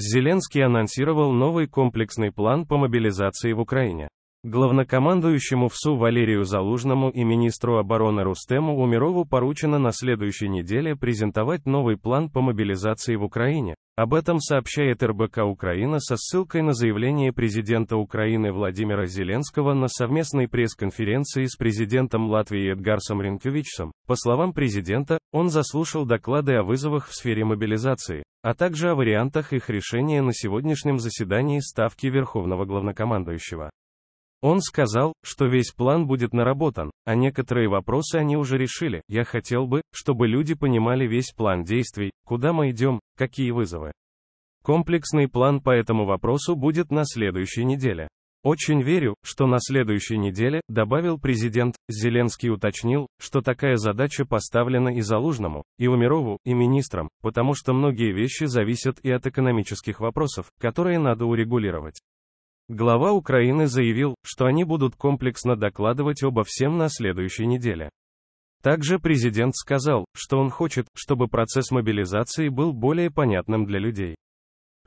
Зеленский анонсировал новый комплексный план по мобилизации в Украине. Главнокомандующему ВСУ Валерию Залужному и министру обороны Рустему Умерову поручено на следующей неделе презентовать новый план по мобилизации в Украине. Об этом сообщает РБК Украина со ссылкой на заявление президента Украины Владимира Зеленского на совместной пресс-конференции с президентом Латвии Эдгарсом Ринкевичсом. По словам президента, он заслушал доклады о вызовах в сфере мобилизации а также о вариантах их решения на сегодняшнем заседании Ставки Верховного Главнокомандующего. Он сказал, что весь план будет наработан, а некоторые вопросы они уже решили. Я хотел бы, чтобы люди понимали весь план действий, куда мы идем, какие вызовы. Комплексный план по этому вопросу будет на следующей неделе. Очень верю, что на следующей неделе, добавил президент, Зеленский уточнил, что такая задача поставлена и Залужному, и Умирову и министрам, потому что многие вещи зависят и от экономических вопросов, которые надо урегулировать. Глава Украины заявил, что они будут комплексно докладывать обо всем на следующей неделе. Также президент сказал, что он хочет, чтобы процесс мобилизации был более понятным для людей.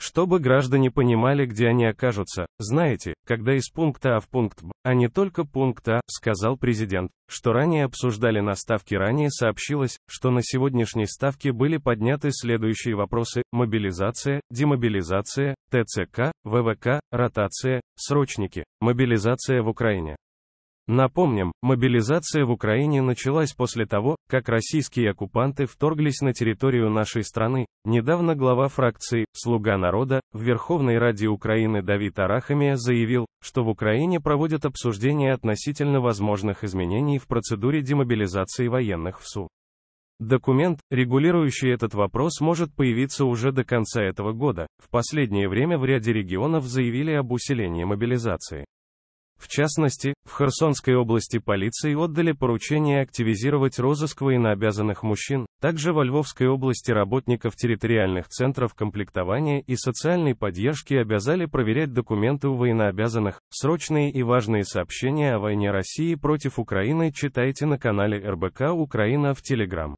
Чтобы граждане понимали, где они окажутся, знаете, когда из пункта А в пункт Б, а не только пункт А, сказал президент, что ранее обсуждали на ставке ранее сообщилось, что на сегодняшней ставке были подняты следующие вопросы, мобилизация, демобилизация, ТЦК, ВВК, ротация, срочники, мобилизация в Украине. Напомним, мобилизация в Украине началась после того, как российские оккупанты вторглись на территорию нашей страны. Недавно глава фракции «Слуга народа» в Верховной Раде Украины Давид Арахамия заявил, что в Украине проводят обсуждение относительно возможных изменений в процедуре демобилизации военных в СУ. Документ, регулирующий этот вопрос, может появиться уже до конца этого года. В последнее время в ряде регионов заявили об усилении мобилизации. В частности, в Херсонской области полиции отдали поручение активизировать розыск военнообязанных мужчин, также во Львовской области работников территориальных центров комплектования и социальной поддержки обязали проверять документы у военнообязанных. Срочные и важные сообщения о войне России против Украины читайте на канале РБК Украина в Телеграм.